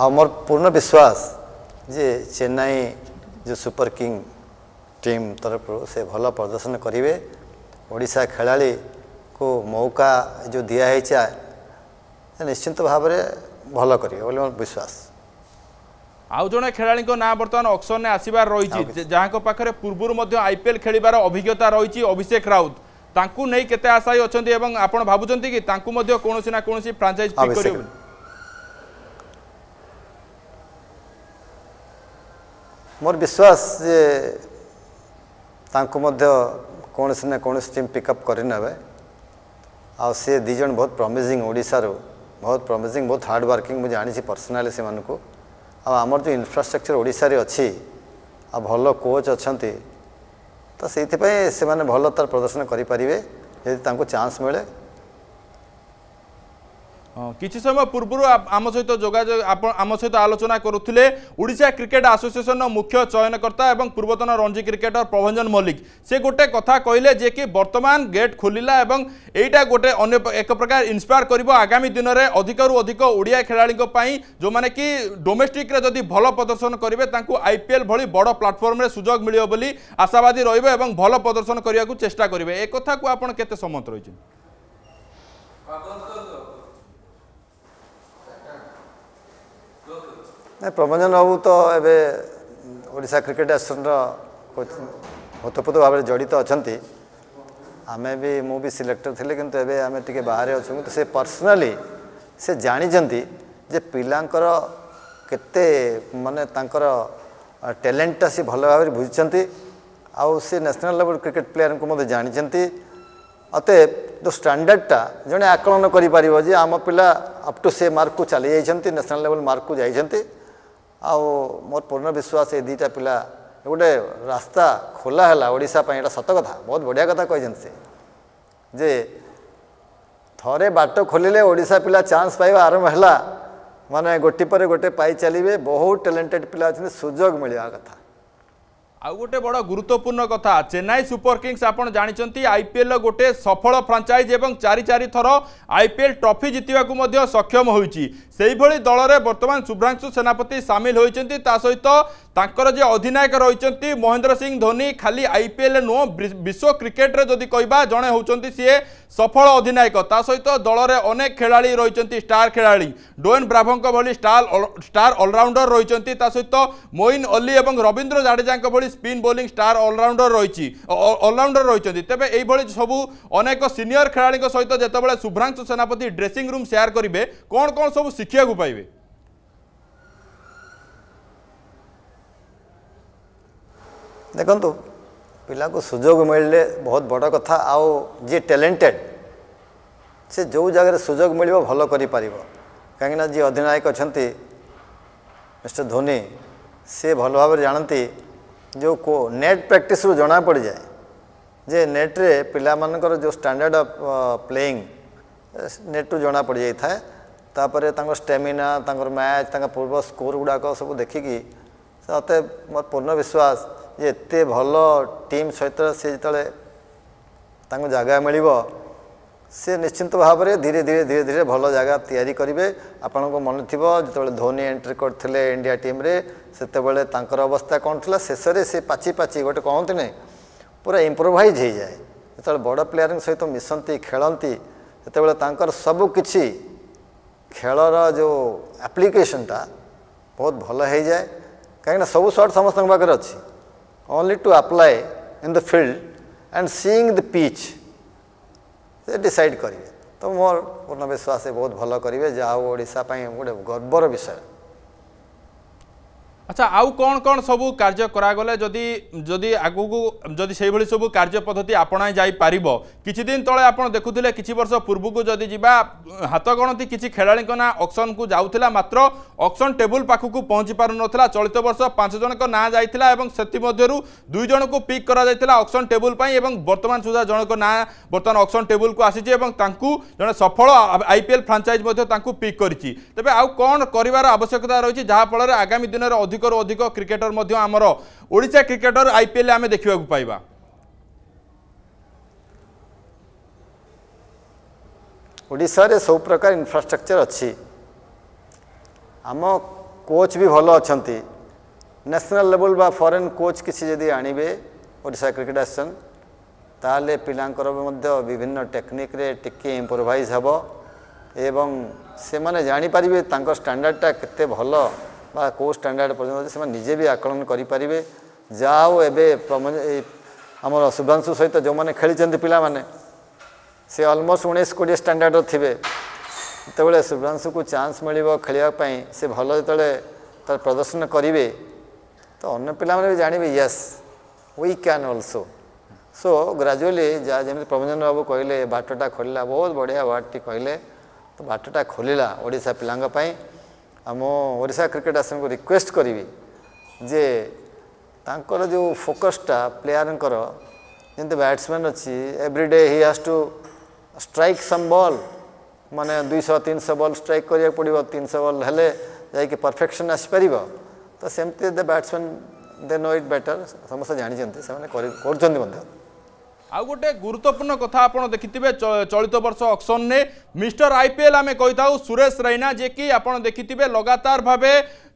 ଆଉ ମୋର ପୂର୍ଣ୍ଣ ବିଶ୍ୱାସ ଯେ ଚେନ୍ନାଇ ଯେଉଁ ସୁପର କିଙ୍ଗ ଟିମ୍ ତରଫରୁ ସେ ଭଲ ପ୍ରଦର୍ଶନ କରିବେ ଓଡ଼ିଶା ଖେଳାଳିକୁ ମୌକା ଯେଉଁ ଦିଆହେଇଛି ନିଶ୍ଚିତ ଭାବରେ ଭଲ କରିବେ ବୋଲି ମୋର ବିଶ୍ୱାସ ଆଉ ଜଣେ ଖେଳାଳିଙ୍କ ନାଁ ବର୍ତ୍ତମାନ ଅକ୍ସନରେ ଆସିବାର ରହିଛି ଯାହାଙ୍କ ପାଖରେ ପୂର୍ବରୁ ମଧ୍ୟ ଆଇପିଏଲ୍ ଖେଳିବାର ଅଭିଜ୍ଞତା ରହିଛି ଅଭିଷେକ ରାଉତ ତାଙ୍କୁ ନେଇ କେତେ ଆଶାୟୀ ଅଛନ୍ତି ଏବଂ ଆପଣ ଭାବୁଛନ୍ତି କି ତାଙ୍କୁ ମଧ୍ୟ କୌଣସି ନା କୌଣସି ଫ୍ରାଞ୍ଚାଇଜ୍ କରିବେ ମୋର ବିଶ୍ୱାସ ଯେ ତାଙ୍କୁ ମଧ୍ୟ କୌଣସି ନା କୌଣସି ଟିମ୍ ପିକଅପ୍ କରିନେବେ ଆଉ ସେ ଦୁଇ ଜଣ ବହୁତ ପ୍ରମିଜିଂ ଓଡ଼ିଶାରୁ ବହୁତ ପ୍ରମିଜିଂ ବହୁତ ହାର୍ଡ଼ ୱାର୍କିଂ ମୁଁ ଜାଣିଛି ପର୍ସନାଲି ସେମାନଙ୍କୁ ଆଉ ଆମର ଯେଉଁ ଇନଫ୍ରାଷ୍ଟ୍ରକ୍ଚର ଓଡ଼ିଶାରେ ଅଛି ଆଉ ଭଲ କୋଚ୍ ଅଛନ୍ତି ତ ସେଇଥିପାଇଁ ସେମାନେ ଭଲ ତାର ପ୍ରଦର୍ଶନ କରିପାରିବେ ଯଦି ତାଙ୍କୁ ଚାନ୍ସ ମିଳେ কিছু সময় পূর্ব আম সহিত যোগাযোগ আম সহিত আলোচনা করুলে ওড়শা ক্রিকেট আসোসিয়েসন মুখ্য চয়নকর্তা এবং পূর্বতন রঞ্জি ক্রিকেটর প্রভঞ্জন মল্লিক সে গোটে কথা কহিলে যে কি বর্তমান গেট খোলা এবং এইটা গোটে অন্য এক প্রকার ইন্সপায়ার করব আগামী দিনরে অধিকরু অধিক ওড়িয়া খেলাড়ি যে কি ডোমেস্টিক্রে যদি ভাল প্রদর্শন করবে তাঁকু আইপিএল ভি বড় প্লাটফর্মে সুযোগ মিলব বলে আশাবাদী রহব এবং ভাল প্রদর্শন করা চেষ্টা করবে এ কথা আপনার কেতে সমত রয়েছেন ପ୍ରଭଞ୍ଜନ ବାବୁ ତ ଏବେ ଓଡ଼ିଶା କ୍ରିକେଟ୍ ଆସୋସିଏସନ୍ର ଓତପ୍ରୋତ ଭାବରେ ଜଡ଼ିତ ଅଛନ୍ତି ଆମେ ବି ମୁଁ ବି ସିଲେକ୍ଟର ଥିଲି କିନ୍ତୁ ଏବେ ଆମେ ଟିକେ ବାହାରେ ଅଛୁ କିନ୍ତୁ ସେ ପର୍ସନାଲି ସେ ଜାଣିଛନ୍ତି ଯେ ପିଲାଙ୍କର କେତେ ମାନେ ତାଙ୍କର ଟ୍ୟାଲେଣ୍ଟଟା ସେ ଭଲ ଭାବରେ ବୁଝିଛନ୍ତି ଆଉ ସେ ନ୍ୟାସନାଲ୍ ଲେଭେଲ୍ କ୍ରିକେଟ୍ ପ୍ଲେୟାରଙ୍କୁ ମଧ୍ୟ ଜାଣିଛନ୍ତି ଅତଏବ ଯେଉଁ ଷ୍ଟାଣ୍ଡାର୍ଡ଼ଟା ଜଣେ ଆକଳନ କରିପାରିବ ଯେ ଆମ ପିଲା ଅପ୍ ଟୁ ସେ ମାର୍କକୁ ଚାଲିଯାଇଛନ୍ତି ନ୍ୟାସନାଲ୍ ଲେଭେଲ୍ ମାର୍କକୁ ଯାଇଛନ୍ତି ଆଉ ମୋର ପୂର୍ଣ୍ଣ ବିଶ୍ୱାସ ଏ ଦୁଇଟା ପିଲା ଗୋଟେ ରାସ୍ତା ଖୋଲା ହେଲା ଓଡ଼ିଶା ପାଇଁ ଏଇଟା ସତ କଥା ବହୁତ ବଢ଼ିଆ କଥା କହିଛନ୍ତି ସେ ଯେ ଥରେ ବାଟ ଖୋଲିଲେ ଓଡ଼ିଶା ପିଲା ଚାନ୍ସ ପାଇବା ଆରମ୍ଭ ହେଲା ମାନେ ଗୋଟି ପରେ ଗୋଟେ ପାଇ ଚାଲିବେ ବହୁତ ଟ୍ୟାଲେଣ୍ଟେଡ଼ ପିଲା ଅଛନ୍ତି ସୁଯୋଗ ମିଳିବା କଥା ଆଉ ଗୋଟେ ବଡ଼ ଗୁରୁତ୍ୱପୂର୍ଣ୍ଣ କଥା ଚେନ୍ନାଇ ସୁପର କିଙ୍ଗସ୍ ଆପଣ ଜାଣିଛନ୍ତି ଆଇପିଏଲ୍ର ଗୋଟେ ସଫଳ ଫ୍ରାଞ୍ଚାଇଜ୍ ଏବଂ ଚାରି ଚାରି ଥର ଆଇପିଏଲ୍ ଟ୍ରଫି ଜିତିବାକୁ ମଧ୍ୟ ସକ୍ଷମ ହୋଇଛି ସେହିଭଳି ଦଳରେ ବର୍ତ୍ତମାନ ଶୁଭ୍ରାଂଶୁ ସେନାପତି ସାମିଲ ହୋଇଛନ୍ତି ତା ସହିତ ତାଙ୍କର ଯେ ଅଧିନାୟକ ରହିଛନ୍ତି ମହେନ୍ଦ୍ର ସିଂ ଧୋନି ଖାଲି ଆଇପିଏଲ୍ ନୁହଁ ବିଶ୍ୱ କ୍ରିକେଟରେ ଯଦି କହିବା ଜଣେ ହେଉଛନ୍ତି ସିଏ ସଫଳ ଅଧିନାୟକ ତା ସହିତ ଦଳରେ ଅନେକ ଖେଳାଳି ରହିଛନ୍ତି ଷ୍ଟାର ଖେଳାଳି ଡୋଏନ୍ ବ୍ରାଭୋଙ୍କ ଭଳି ଷ୍ଟାର ଷ୍ଟାର ଅଲରାଉଣ୍ଡର ରହିଛନ୍ତି ତା ସହିତ ମୋଇନ୍ ଅଲି ଏବଂ ରବୀନ୍ଦ୍ର ଜାଡେଜାଙ୍କ ଭଳି ସ୍ପିନ୍ ବୋଲିଂ ଷ୍ଟାର ଅଲରାଉଣ୍ଡର ରହିଛି ଅଲରାଉଣ୍ଡର ରହିଛନ୍ତି ତେବେ ଏଇଭଳି ସବୁ ଅନେକ ସିନିୟର ଖେଳାଳିଙ୍କ ସହିତ ଯେତେବେଳେ Shubhranshu Senapati dressing room share କରିବେ କ'ଣ କ'ଣ ସବୁ ଶିଖିବାକୁ ପାଇବେ देखु पा सुजोग मिले बहुत बड़ कथा आओ जी टैलेंटेड से जो जगह सुजोग मिल भल कर कहीं जी अधिनायक अच्छा मिस्टर धोनी सी भल भाव जानती जो को नेट प्रैक्टिस रु जना पड़ जाए जे नेट्रे पाकर जो स्टैंडर्ड ऑफ प्लेइंग नेट रु जना पड़ जाए तापर तक स्टेमिना मैच तक पूर्व स्कोर गुड़ाक सब देखिकी मत पूर्ण विश्वास ଯେ ଏତେ ଭଲ ଟିମ୍ ସହିତ ସେ ଯେତେବେଳେ ତାଙ୍କୁ ଜାଗା ମିଳିବ ସେ ନିଶ୍ଚିନ୍ତ ଭାବରେ ଧୀରେ ଧୀରେ ଧୀରେ ଧୀରେ ଭଲ ଜାଗା ତିଆରି କରିବେ ଆପଣଙ୍କୁ ମନେ ଥିବ ଯେତେବେଳେ ଧୋନି ଏଣ୍ଟ୍ରି କରିଥିଲେ ଇଣ୍ଡିଆ ଟିମ୍ରେ ସେତେବେଳେ ତାଙ୍କର ଅବସ୍ଥା କ'ଣ ଥିଲା ଶେଷରେ ସେ ପାଚି ପାଚି ଗୋଟେ କହନ୍ତି ନାହିଁ ପୁରା ଇମ୍ପ୍ରୋଭାଇଜ୍ ହୋଇଯାଏ ଯେତେବେଳେ ବଡ଼ ପ୍ଲେୟାରଙ୍କ ସହିତ ମିଶନ୍ତି ଖେଳନ୍ତି ସେତେବେଳେ ତାଙ୍କର ସବୁ କିଛି ଖେଳର ଯେଉଁ ଆପ୍ଲିକେସନ୍ଟା ବହୁତ ଭଲ ହୋଇଯାଏ କାହିଁକିନା ସବୁ ସର୍ଟ ସମସ୍ତଙ୍କ ପାଖରେ ଅଛି only to apply in the field and seeing the pitch ସେ ଡିସାଇଡ଼୍ କରିବେ ତ ମୋର ପୂର୍ଣ୍ଣ ବିଶ୍ୱାସ ବହୁତ ଭଲ କରିବେ ଯାହା ହଉ ଓଡ଼ିଶା ପାଇଁ ଗୋଟେ ଗର୍ବର ବିଷୟ আচ্ছা আউ কোণ কোণ সবু কার্য করাগলে যদি যদি আগুকু যদি সেইভাবে সবু কার্য পদ্ধতি আপনাই যাইপারিব কিছুদিন তলে আপনার দেখুলে কিছু বর্ষ পূর্বকু যদি যা হাত গণতি কিছু খেলাড়ি না অকশন কু যাওয়া মাত্র অকশন টেবুল পাখক পৌঁছি পু নথিলা চলিত বর্ষ পাঁচ জনক না যাই এবং সেমধ্যে দুই জনক পিক করা যাই অকশন টেবুল পাই এবং বর্তমান সুদ্ধা জনক না বর্তমান অকশন টেবুল কু আসিছে এবং তাঁকু জন সফল আইপিএল ফ্রাঞ্চাইজ তাঁকু পিক করেছি তবে আউ কোণ করার আবশ্যকতা রয়েছে যা ফলের আগামী দিনের অধিক অধিকর অধিক ক্রিকেটর মধ্য আমার ওড়িশা ক্রিকেটর আইপিএল আমি দেখা পাইবা ଓଡ଼ିଶାରେ ସବୁ ପ୍ରକାର ଇନଫ୍ରାଷ୍ଟ୍ରକ୍ଚର୍ ଅଛି ଆମ କୋଚ୍ ବି ଭଲ ଅଛନ୍ତି ନ୍ୟାସନାଲ୍ ଲେଭଲ୍ ବା ଫରେନ୍ କୋଚ୍ କିଛି ଯଦି ଆଣିବେ ଓଡ଼ିଶା କ୍ରିକେଟ୍ ଆସନ୍ ତାହେଲେ ପିଲାଙ୍କର ମଧ୍ୟ ବିଭିନ୍ନ ଟେକ୍ନିକ୍ରେ ଟିକିଏ ଇମ୍ପ୍ରୋଭାଇଜ୍ ହେବ ଏବଂ ସେମାନେ ଜାଣିପାରିବେ ତାଙ୍କ ଷ୍ଟାଣ୍ଡାର୍ଡ଼ଟା କେତେ ଭଲ ବା କେଉଁ ଷ୍ଟାଣ୍ଡାର୍ଡ଼ ପର୍ଯ୍ୟନ୍ତ ସେମାନେ ନିଜେ ବି ଆକଳନ କରିପାରିବେ ଯାହା ହଉ ଏବେ ଆମର ଶୁଭ୍ରାଂଶୁ ସହିତ ଯେଉଁମାନେ ଖେଳିଛନ୍ତି ପିଲାମାନେ ସେ ଅଲମୋଷ୍ଟ ଉଣେଇଶ କୋଡ଼ିଏ ଷ୍ଟାଣ୍ଡାର୍ଡ଼ର ଥିବେ ଯେତେବେଳେ ଶୁଭ୍ରାଂଶୁକୁ ଚାନ୍ସ ମିଳିବ ଖେଳିବା ପାଇଁ ସେ ଭଲ ଯେତେବେଳେ ତା'ର ପ୍ରଦର୍ଶନ କରିବେ ତ ଅନ୍ୟ ପିଲାମାନେ ବି ଜାଣିବେ yes we can also so gradually ଯାହା ଯେମିତି ପ୍ରଭଞ୍ଜନ ବାବୁ କହିଲେ ବାଟଟା ଖୋଲିଲା ବହୁତ ବଢ଼ିଆ ୱାର୍ଡ଼ଟି କହିଲେ ତ ବାଟଟା ଖୋଲିଲା ଓଡ଼ିଶା ପିଲାଙ୍କ ପାଇଁ ଆମ ଓଡ଼ିଶା କ୍ରିକେଟ୍ ଆସେମ୍ବିକୁ ରିକ୍ୱେଷ୍ଟ କରିବି ଯେ ତାଙ୍କର ଯେଉଁ ଫୋକସ୍ଟା ପ୍ଲେୟାରଙ୍କର ଯେମିତି ବ୍ୟାଟ୍ସମ୍ୟାନ୍ ଅଛି every day he has to strike some ball ମାନେ ଦୁଇଶହ ତିନିଶହ ବଲ୍ ଷ୍ଟ୍ରାଇକ୍ କରିବାକୁ ପଡ଼ିବ ତିନିଶହ ବଲ୍ ହେଲେ ଯାଇକି ପରଫେକ୍ସନ୍ ଆସିପାରିବ ତ ସେମିତି the batsman they know it better ସମସ୍ତେ ଜାଣିଛନ୍ତି ସେମାନେ କରୁଛନ୍ତି ମଧ୍ୟ আউ গোটে গুরুত্বপূর্ণ কথা আপনার দেখিবে চলিত বর্ষ অকশনে মিস্টর আইপিএল আমি কই থাকু সুরেশ রাইনা যে কি আপনার দেখিবে লগাতার ভাবে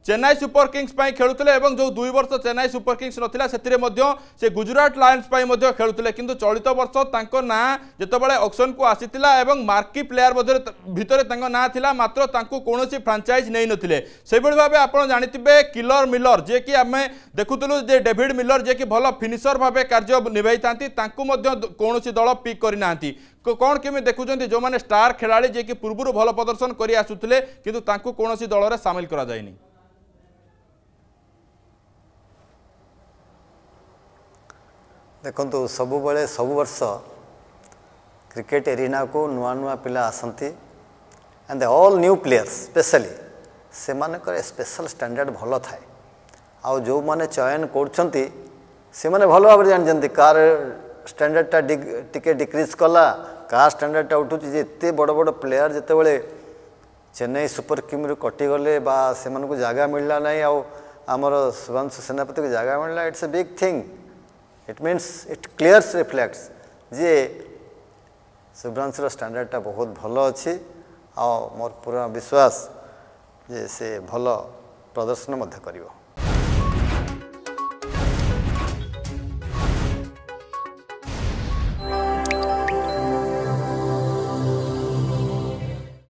चेन्नई सुपर किंग्स खेलुले जो दुई वर्ष चेन्नई सुपर किंग्स ना से गुजरात लायन्स खेलुले कि चलित बर्ष ना जितेबाला अक्सन को आसी मार्की प्लेयार भितर ना था मात्र कौन फ्रांचाइज नहीं नुले से भाव आप जानते किलर मिलर जी कि आम देखुलू जे मिलर जे कि भल फिनिशर भाव कार्य निभाई था कौन दल पिक करना कौन केमी देखुं जो मैंने स्टार खेला जी कि पूर्व भल प्रदर्शन कर कि कौन दल में सामिल कराई ଦେଖନ୍ତୁ ସବୁବେଳେ ସବୁ ବର୍ଷ କ୍ରିକେଟ୍ ଏରିନାକୁ ନୂଆ ନୂଆ ପିଲା ଆସନ୍ତି and they all new players specially ସେମାନଙ୍କର ସ୍ପେଶାଲ ଷ୍ଟାଣ୍ଡାର୍ଡ଼ ଭଲ ଥାଏ ଆଉ ଯେଉଁମାନେ ଚୟନ କରୁଛନ୍ତି ସେମାନେ ଭଲ ଭାବରେ ଜାଣିଛନ୍ତି କାହାର ଷ୍ଟାଣ୍ଡାର୍ଡ଼ଟା ଟିକିଏ ଡିକ୍ରିଜ୍ କଲା କାହା ଷ୍ଟାଣ୍ଡାର୍ଡ଼ଟା ଉଠୁଛି ଯେ ଏତେ ବଡ଼ ବଡ଼ ପ୍ଲେୟାର୍ ଯେତେବେଳେ ଚେନ୍ନାଇ ସୁପର କିଙ୍ଗରୁ କଟିଗଲେ ବା ସେମାନଙ୍କୁ ଜାଗା ମିଳିଲା ନାହିଁ ଆଉ ଆମର ସୁବାଂଶୁ ସେନାପତିକୁ ଜାଗା ମିଳିଲା it's a big thing it means it clears reflects ଯେ ଶୁଭ୍ରାଂଶର ଷ୍ଟାଣ୍ଡାର୍ଡ଼ଟା ବହୁତ ଭଲ ଅଛି ଆଉ ମୋର ପୁରା ବିଶ୍ୱାସ ଯେ ସେ ଭଲ ପ୍ରଦର୍ଶନ ମଧ୍ୟ କରିବ